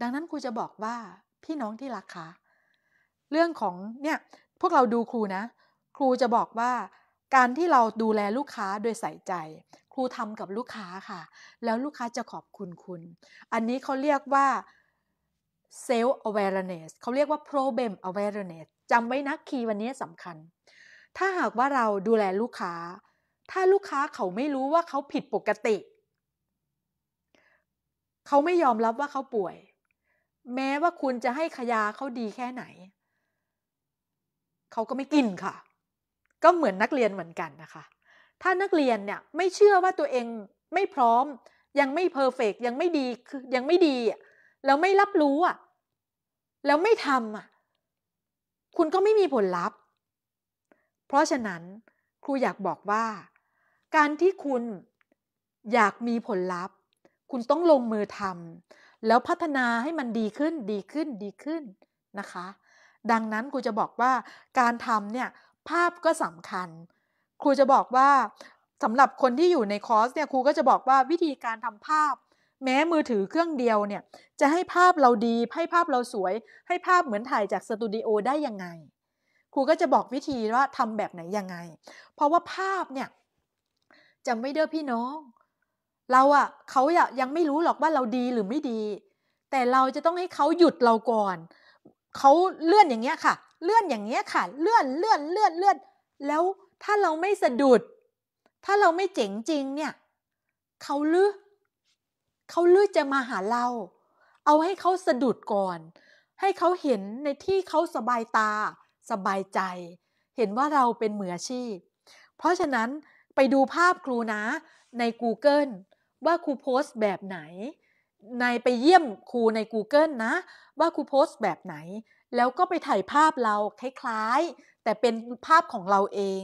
ดังนั้นครูจะบอกว่า พี่น้องที่รักค่ะเรื่องของเนี่ยพวกเราดูครูนะ ครูจะบอกว่า การที่เราดูแลลูกค้าโดยใส่ใจ ครูทำกับลูกค้าค่ะ แล้วลูกค้าจะขอบคุณคุณ อันนี้เขาเรียกว่า self awareness เขาเรียกว่า problem awareness จำไว้นะคีย์วันนี้สำคัญ ถ้าหากว่าเราดูแลลูกค้า ถ้าลูกค้าเขาไม่รู้ว่าเขาผิดปกติเขาไม่ยอมรับว่าเขาป่วย แม้ว่าคุณจะให้ขยาเขาดีแค่ไหนเขาก็ไม่กินค่ะ ก็เหมือนนักเรียนเหมือนกันนะคะ ถ้านักเรียนเนี่ยไม่เชื่อว่าตัวเองไม่พร้อมยังไม่เพอร์เฟกยังไม่ดีคือยังไม่ดีอ่ะแล้วไม่รับรู้อ่ะแล้วไม่ทำอ่ะคุณก็ไม่มีผลลัพธ์ เพราะฉะนั้นครูอยากบอกว่า การที่คุณอยากมีผลลัพธ์ คุณต้องลงมือทำแล้วพัฒนาให้มันดีขึ้น ดีขึ้น ดีขึ้นนะคะดังนั้นครูจะบอกว่าการทำเนี่ยภาพก็สำคัญ ครูจะบอกว่าสำหรับคนที่อยู่ในคอร์สเนี่ยครูก็จะบอกว่าวิธีการทำภาพ แม้มือถือเครื่องเดียวเนี่ยจะให้ภาพเราดีให้ภาพเราสวย ให้ภาพเหมือนถ่ายจากสตูดิโอได้ยังไงครูก็จะบอกวิธีว่าทำแบบไหนยังไง เพราะว่าภาพเนี่ยจะไม่เด้อพี่น้อง เราอะเขาอยังไม่รู้หรอกว่าเราดีหรือไม่ดี แต่เราจะต้องให้เขาหยุดเราก่อนเขาเลื่อนอย่างเงี้ยค่ะ เลื่อนอย่างเงี้ยค่ะ เลื่อน เลื่อน เลื่อน เลื่อน แล้วถ้าเราไม่สะดุด ถ้าเราไม่เจ๋งจริงเนี่ยเขาลือเขาลือจะมาหาเรา เอาให้เขาสะดุดก่อน ให้เขาเห็นในที่เขาสบายตา สบายใจ เห็นว่าเราเป็นเหมืออาชีพ เพราะฉะนั้นไปดูภาพครูนะใน Google ว่าครูโพสต์แบบไหนนายไปเยี่ยมครูใน Google นะ ว่าครูโพสต์แบบไหน แล้วก็ไปถ่ายภาพเราคล้ายๆแต่เป็นภาพของเราเอง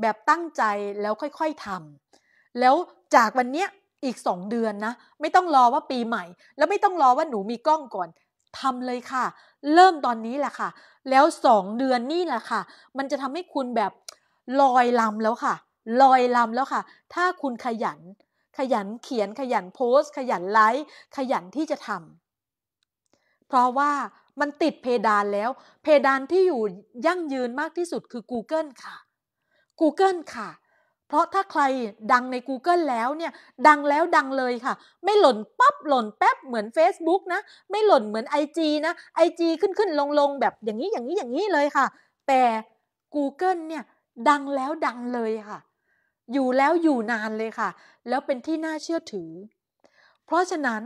แบบตั้งใจแล้วค่อยๆทำแล้วจากวันเนี้ยอีก 2 เดือนนะ ไม่ต้องรอว่าปีใหม่ แล้วไม่ต้องรอว่าหนูมีกล้องก่อนทำเลยค่ะ เริ่มตอนนี้แหละค่ะ แล้ว 2 เดือนนี่แหละค่ะ มันจะทำให้คุณแบบลอยลำแล้วค่ะลอยลำแล้วค่ะ ถ้าคุณขยันขยันเขียนขยันโพสต์ ขยันไลค์ขยันที่จะทำเพราะว่ามันติดเพดานแล้ว เพดานที่อยู่ยั่งยืนมากที่สุดคือ Google ค่ะ Google ค่ะ เพราะถ้าใครดังใน Google แล้วเนี่ยดังแล้วดังเลยค่ะ ไม่หล่นปั๊บหล่นแป๊บ เหมือน Facebook นะไม่หล่นเหมือน IG นะ IG ขึ้นขึ้นลงลงแบบอย่างนี้อย่างนี้อย่างนี้เลยค่ะ แต่ Google เนี่ย ดังแล้วดังเลยค่ะอยู่แล้วอยู่นานเลยค่ะ แล้วเป็นที่น่าเชื่อถือ เพราะฉะนั้น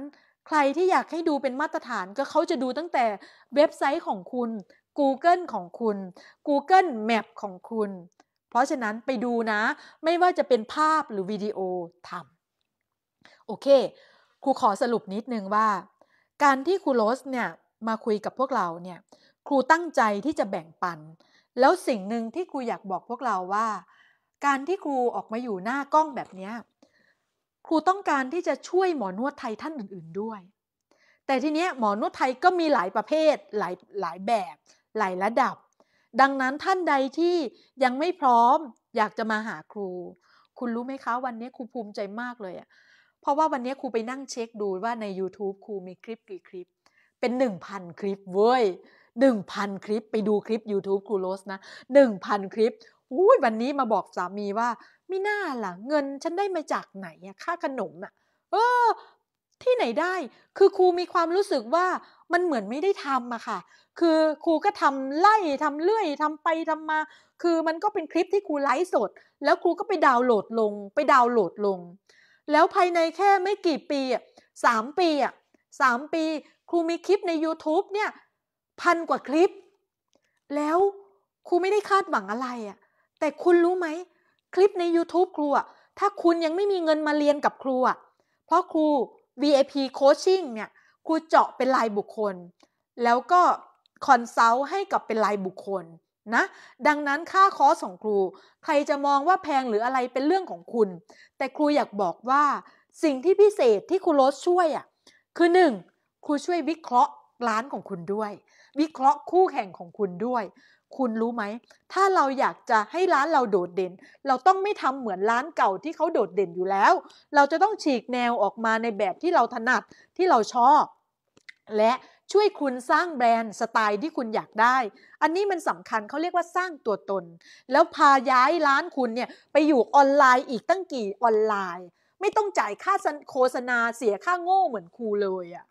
ใครที่อยากให้ดูเป็นมาตรฐานก็เขาจะดูตั้งแต่เว็บไซต์ของคุณ Google ของคุณ Google Map ของคุณ เพราะฉะนั้นไปดูนะไม่ว่าจะเป็นภาพหรือวิดีโอทำโอเค ครูขอสรุปนิดนึงว่า การที่ครูโรสเนี่ยมาคุยกับพวกเราเนี่ยครูตั้งใจที่จะแบ่งปันแล้วสิ่งหนึ่งที่ครูอยากบอกพวกเราว่าการที่ครูออกมาอยู่หน้ากล้องแบบนี้ครูต้องการที่จะช่วยหมอนวดไทยท่านอื่น ๆด้วย แต่ทีนี้หมอนวดไทยก็มีหลายประเภทหลายหลายแบบหลายระดับ ดังนั้นท่านใดที่ยังไม่พร้อมอยากจะมาหาครู คุณรู้ไหมคะวันนี้ครูภูมิใจมากเลยอะเพราะว่าวันนี้ครูไปนั่งเช็คดูว่าใน YouTube ครูมีคลิปกี่คลิปเป็น1,000คลิปเว้ย1,000คลิปไปดูคลิป YouTube ครูโรสนะ1,000คลิปอุ้ยวันนี้มาบอกสามีว่า ไม่น่าล่ะเงินฉันได้มาจากไหนอะค่าขนมอะเออที่ไหนได้คือครูมีความรู้สึกว่ามันเหมือนไม่ได้ทำอะค่ะ คือครูก็ทำไล่ทำเลื่อยทำไปทำมา คือมันก็เป็นคลิปที่ครูไลฟ์สด แล้วครูก็ไปดาวน์โหลดลง ไปดาวน์โหลดลง แล้วภายในแค่ไม่กี่ปีอะสามปีอะสามปี ครูมีคลิปใน YouTube เนี่ยพันกว่าคลิป แล้วครูไม่ได้คาดหวังอะไรอ่ะแต่คุณรู้ไหม คลิปใน YouTube ครูอะถ้าคุณยังไม่มีเงินมาเรียนกับครูอะเพราะครู VIP Coaching เนี่ยครูเจาะเป็นรายบุคคล แล้วก็คอนซัลท์ให้กับเป็นรายบุคคลนะดังนั้นค่าคอร์สของครู ใครจะมองว่าแพงหรืออะไรเป็นเรื่องของคุณ แต่ครูอยากบอกว่าสิ่งที่พิเศษที่ครูลดช่วยอ่ะคือ 1. ครูช่วยวิเคราะห์ร้านของคุณด้วย วิเคราะห์คู่แข่งของคุณด้วยคุณรู้ไหม ถ้าเราอยากจะให้ร้านเราโดดเด่น เราต้องไม่ทำเหมือนร้านเก่าที่เขาโดดเด่นอยู่แล้ว เราจะต้องฉีกแนวออกมาในแบบที่เราถนัดที่เราชอบ และช่วยคุณสร้างแบรนด์สไตล์ที่คุณอยากได้ อันนี้มันสำคัญเขาเรียกว่าสร้างตัวตน แล้วพาย้ายร้านคุณเนี่ยไปอยู่ออนไลน์อีกตั้งกี่ออนไลน์ ไม่ต้องจ่ายค่าโฆษณาเสียค่าโง่เหมือนครูเลยอะ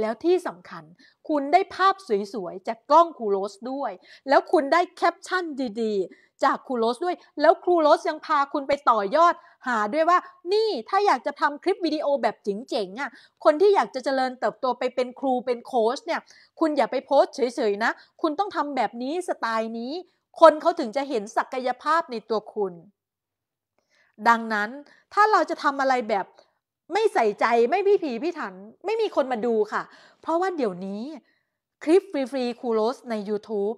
แล้วที่สำคัญคุณได้ภาพสวยๆ จากกล้องครูโรสด้วย แล้วคุณได้แคปชั่นดีๆ จากครูโรสด้วย แล้วครูโรสยังพาคุณไปต่อยอด หาด้วยว่านี่ถ้าอยากจะทำคลิปวิดีโอแบบเจ๋งๆอ่ะคนที่อยากจะเจริญเติบโตไปเป็นครูเป็นโค้ชเนี่ยคุณอย่าไปโพสเฉยๆ นะ คุณต้องทำแบบนี้สไตล์นี้ คนเขาถึงจะเห็นศักยภาพในตัวคุณ ดังนั้นถ้าเราจะทำอะไรแบบไม่ใส่ใจไม่พิถีพิถันไม่มีคนมาดูค่ะ เพราะว่าเดี๋ยวนี้คลิปฟรีฟรีคูโรสใน YouTube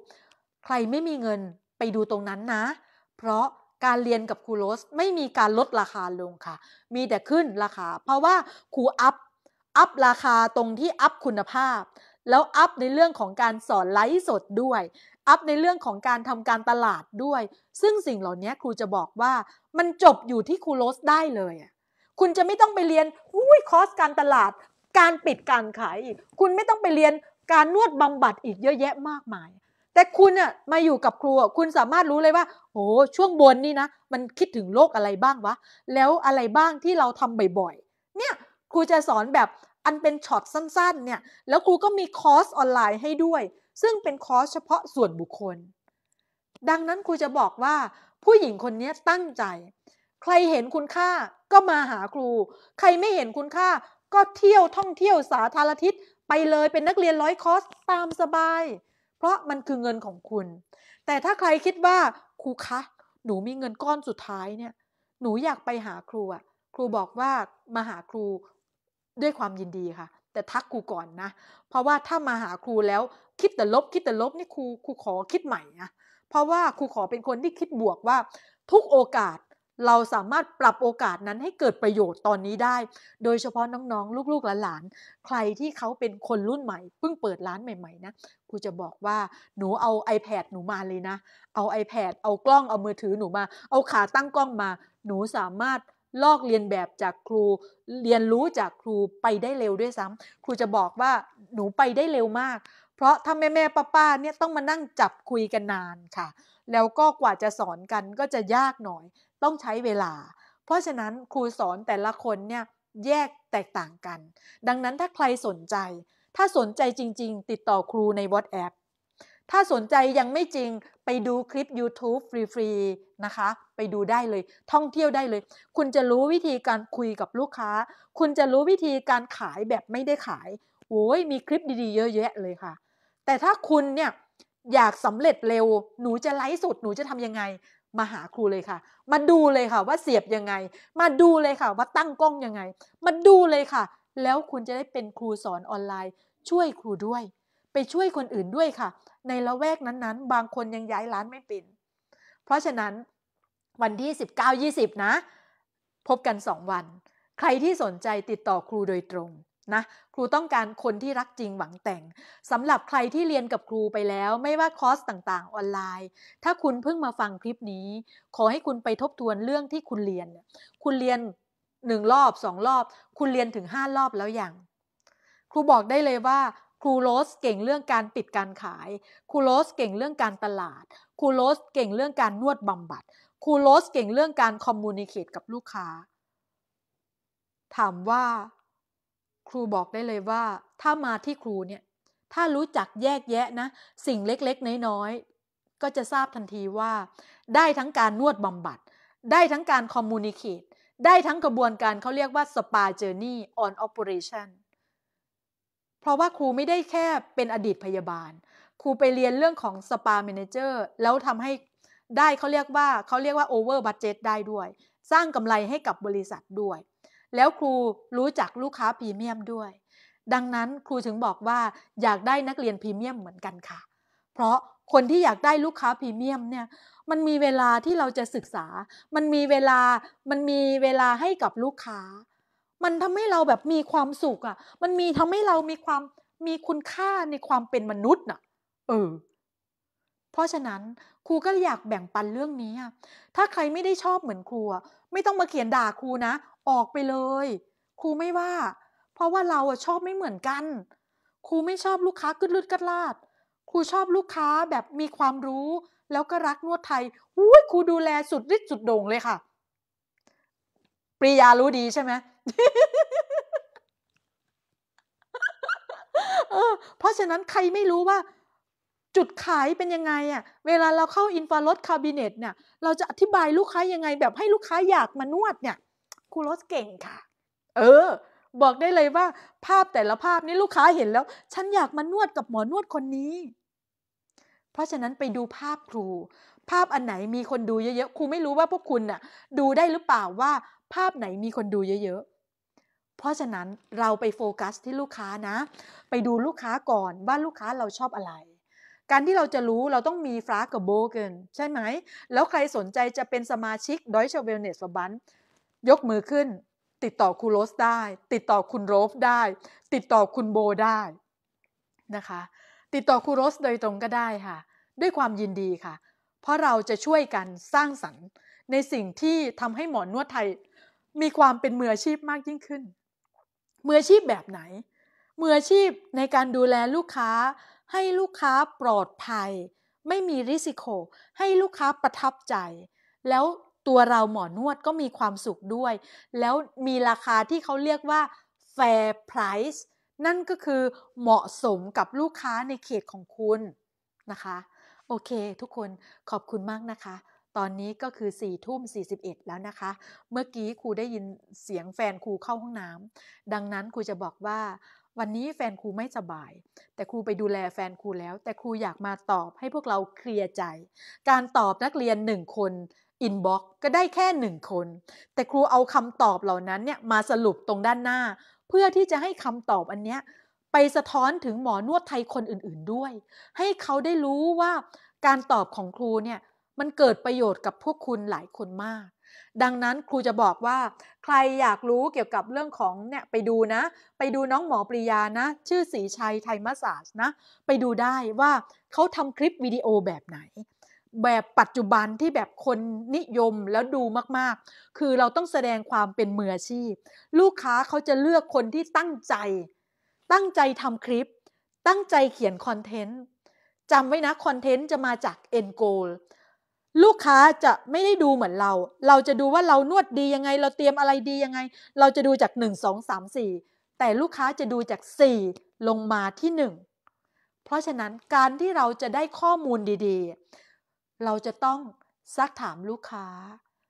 ใครไม่มีเงินไปดูตรงนั้นนะ เพราะการเรียนกับครูโรสไม่มีการลดราคาลงค่ะ มีแต่ขึ้นราคา เพราะว่าครูอัพอัพราคาตรงที่อัพคุณภาพ แล้วอัพในเรื่องของการสอนไลฟ์สดด้วย อัพในเรื่องของการทำการตลาดด้วย ซึ่งสิ่งเหล่านี้ครูจะบอกว่ามันจบอยู่ที่ครูโรสได้เลยอะคุณจะไม่ต้องไปเรียนอุ้ยคอสการตลาด การปิดการขายอีกคุณไม่ต้องไปเรียนการนวดบำบัดอีกเยอะแยะมากมาย แต่คุณน่ะมาอยู่กับครูคุณสามารถรู้เลยว่า โอ้ช่วงบนนี่นะมันคิดถึงโรคอะไรบ้างวะ แล้วอะไรบ้างที่เราทำบ่อย ๆ เนี่ยครูจะสอนแบบอันเป็นช็อตสั้นๆเนี่ยแล้วครูก็มีคอร์สออนไลน์ ให้ด้วย ซึ่งเป็นคอร์สเฉพาะส่วนบุคคล ดังนั้นครูจะบอกว่า ผู้หญิงคนนี้ตั้งใจใครเห็นคุณค่าก็มาหาครู ใครไม่เห็นคุณค่าก็เที่ยวท่องเที่ยวสาธารณทิศไปเลยเป็นนักเรียนร้อยคอสตามสบาย เพราะมันคือเงินของคุณ แต่ถ้าใครคิดว่าครูคะ หนูมีเงินก้อนสุดท้ายเนี่ย หนูอยากไปหาครูอ่ะครูบอกว่ามาหาครูด้วยความยินดีค่ะ แต่ทักครูก่อนนะเพราะว่าถ้ามาหาครูแล้วคิดแต่ลบ คิดแต่ลบนี่ครูครูขอคิดใหม่นะเพราะว่าครูขอเป็นคนที่คิดบวกว่าทุกโอกาสเราสามารถปรับโอกาสนั้นให้เกิดประโยชน์ตอนนี้ได้ โดยเฉพาะน้องๆ ลูกๆ หลานๆใครที่เขาเป็นคนรุ่นใหม่เพิ่งเปิดร้านใหม่ๆนะ ครูจะบอกว่าหนูเอา iPad หนูมาเลยนะ เอา iPad เอากล้องเอามือถือหนูมา เอาขาตั้งกล้องมา หนูสามารถลอกเรียนแบบจากครู เรียนรู้จากครูไปได้เร็วด้วยซ้ำ ครูจะบอกว่า หนูไปได้เร็วมาก เพราะถ้าแม่แม่ป้าป้าเนี่ยต้องมานั่งจับคุยกันนานค่ะ แล้วก็กว่าจะสอนกันก็จะยากหน่อยต้องใช้เวลา เพราะฉะนั้นครูสอนแต่ละคนเนี่ยแยกแตกต่างกัน ดังนั้นถ้าใครสนใจ ถ้าสนใจจริง ๆ ติดต่อครูใน WhatsApp ถ้าสนใจยังไม่จริงไปดูคลิป YouTube ฟรีๆนะคะ ไปดูได้เลยท่องเที่ยวได้เลย คุณจะรู้วิธีการคุยกับลูกค้า คุณจะรู้วิธีการขายแบบไม่ได้ขาย โอ้ยมีคลิปดีๆเยอะแยะเลยค่ะ แต่ถ้าคุณเนี่ยอยากสำเร็จเร็ว หนูจะไลฟ์สดหนูจะทำยังไงมาหาครูเลยค่ะ มาดูเลยค่ะ ว่าเสียบยังไง มาดูเลยค่ะ ว่าตั้งกล้องยังไง มาดูเลยค่ะ แล้วคุณจะได้เป็นครูสอนออนไลน์ ช่วยครูด้วย ไปช่วยคนอื่นด้วยค่ะ ในละแวกนั้นๆ บางคนยังย้ายร้านไม่เป็นเพราะฉะนั้นวันที่ 19-20 นะ พบกัน 2 วัน ใครที่สนใจติดต่อครูโดยตรงนะครูต้องการคนที่รักจริงหวังแต่งสำหรับใครที่เรียนกับครูไปแล้วไม่ว่าคอร์สต่างๆ ออนไลน์ ถ้าคุณเพิ่งมาฟังคลิปนี้ ขอให้คุณไปทบทวนเรื่องที่คุณเรียน คุณเรียนหนึ่งรอบสองรอบ คุณเรียนถึงห้ารอบแล้วอย่างครูบอกได้เลยว่าครูโรสเก่งเรื่องการปิดการขายครูโรสเก่งเรื่องการตลาดครูโรสเก่งเรื่องการนวดบำบัดครูโรสเก่งเรื่องการคอมมูนิเคตกับลูกค้า ถามว่าครูบอกได้เลยว่าถ้ามาที่ครูเนี่ย ถ้ารู้จักแยกแยะนะ สิ่งเล็กๆ น้อยๆ ก็จะทราบทันทีว่าได้ทั้งการนวดบำบัด ได้ทั้งการคอมมูนิเคตได้ทั้งกระบวนการเขาเรียกว่าสปาเจอร์นี่ออนออปเปอเรชั่นเพราะว่าครูไม่ได้แค่เป็นอดีตพยาบาล ครูไปเรียนเรื่องของสปาเมนเจอร์แล้วทำให้ได้เขาเรียกว่าเขาเรียกว่าโอเวอร์บัตเจตได้ด้วย สร้างกำไรให้กับบริษัทด้วยแล้วครูรู้จักลูกค้าพรีเมียมด้วย ดังนั้นครูถึงบอกว่าอยากได้นักเรียนพรีเมียมเหมือนกันค่ะ เพราะคนที่อยากได้ลูกค้าพรีเมียมเนี่ยมันมีเวลาที่เราจะศึกษา มันมีเวลามันมีเวลาให้กับลูกค้า มันทำให้เราแบบมีความสุขอะ่ะ มันมีทำให้เรามีความมีคุณค่าในความเป็นมนุษย์น่ะเออเพราะฉะนั้นครูก็อยากแบ่งปันเรื่องนี้ถ้าใครไม่ได้ชอบเหมือนครูไม่ต้องมาเขียนด่าครูนะออกไปเลยครูไม่ว่า เพราะว่าเราอะชอบไม่เหมือนกันครูไม่ชอบลูกค้ากึดลุดกัดลาดครูชอบลูกค้าแบบมีความรู้ แล้วก็รักนวดไทยอุ้ยครูดูแลสุดฤทธิ์สุดโด่งเลยค่ะ ปริยารู้ดีใช่ไหมเพราะฉะนั้นใครไม่รู้ว่า จุดขายเป็นยังไงอะ่ะ เวลาเราเข้าอินฟราลดคาบิเนตเนี่ย เราจะอธิบายลูกค้ายังไง แบบให้ลูกค้าอยากมานวดเนี่ยครูรสเก่งค่ะ เออ บอกได้เลยว่า ภาพแต่ละภาพนี้ลูกค้าเห็นแล้ว ฉันอยากมานวดกับหมอนวดคนนี้ เพราะฉะนั้นไปดูภาพครู ภาพอันไหนมีคนดูเยอะๆ ครูไม่รู้ว่าพวกคุณน่ะ ดูได้หรือเปล่าว่า ภาพไหนมีคนดูเยอะๆ เพราะฉะนั้นเราไปโฟกัส ที่ลูกค้านะ ไปดูลูกค้าก่อนว่าลูกค้าเราชอบอะไร การที่เราจะรู้เราต้องมีฟลากับโบเกินใช่ไหม แล้วใครสนใจจะเป็นสมาชิกดอยเช c เวเนส l บันยกมือขึ้น ติดต่อคุณโรสได้ ติดต่อคุณโรฟได้ ติดต่อคุณโบได้นะคะ ติดต่อคุณโรสโดยตรงก็ได้ค่ะ ด้วยความยินดีค่ะ เพราะเราจะช่วยกันสร้างสรรค์ในสิ่งที่ทำให้หมอนวดไทย มีความเป็นมืออาชีพมากยิ่งขึ้นมืออาชีพแบบไหนมืออาชีพในการดูแลลูกค้า ให้ลูกค้าปลอดภัย ไม่มีริสิโคให้ลูกค้าประทับใจ แล้วตัวเราหมอนวดก็มีความสุขด้วย แล้วมีราคาที่เขาเรียกว่า fair price นั่นก็คือเหมาะสมกับลูกค้าในเขตของคุณนะคะ โอเคทุกคนขอบคุณมากนะคะ ตอนนี้ก็คือ4ี่ทุ่ม41 แล้วนะคะ เมื่อกี้ครูได้ยินเสียงแฟนครูเข้าห้องน้ำ ดังนั้นครูจะบอกว่าวันนี้แฟนครูไม่สบาย แต่ครูไปดูแลแฟนครูแล้ว แต่ครูอยากมาตอบให้พวกเราเคลียร์ใจ การตอบนักเรียนหนึ่งคนอินบ็อกก็ได้แค่หนึ่งคน แต่ครูเอาคำตอบเหล่านั้นเนี่ยมาสรุปตรงด้านหน้า เพื่อที่จะให้คำตอบอันเนี้ยไปสะท้อนถึงหมอนวดไทยคนอื่นๆด้วย ให้เขาได้รู้ว่า การตอบของครูเนี่ยมันเกิดประโยชน์กับพวกคุณหลายคนมาก ดังนั้นครูจะบอกว่า ใครอยากรู้เกี่ยวกับเรื่องของเนี่ยไปดูนะ ไปดูน้องหมอปริยานะ ชื่อสีชัยไทยมัสสาจนะ ไปดูได้ว่าเขาทำคลิปวิดีโอแบบไหนแบบปัจจุบันที่แบบคนนิยมแล้วดูมาก ๆ คือเราต้องแสดงความเป็นมืออาชีพ ลูกค้าเขาจะเลือกคนที่ตั้งใจ ตั้งใจทำคลิป ตั้งใจเขียนคอนเทนต์จำไว้นะคอนเทนต์จะมาจาก end goal ลูกค้าจะไม่ได้ดูเหมือนเรา เราจะดูว่าเรานวดดียังไง เราเตรียมอะไรดียังไง เราจะดูจาก 1 2 3 4 แต่ลูกค้าจะดูจาก 4 ลงมาที่ 1 เพราะฉะนั้นการที่เราจะได้ข้อมูลดี ๆเราจะต้องซักถามลูกค้า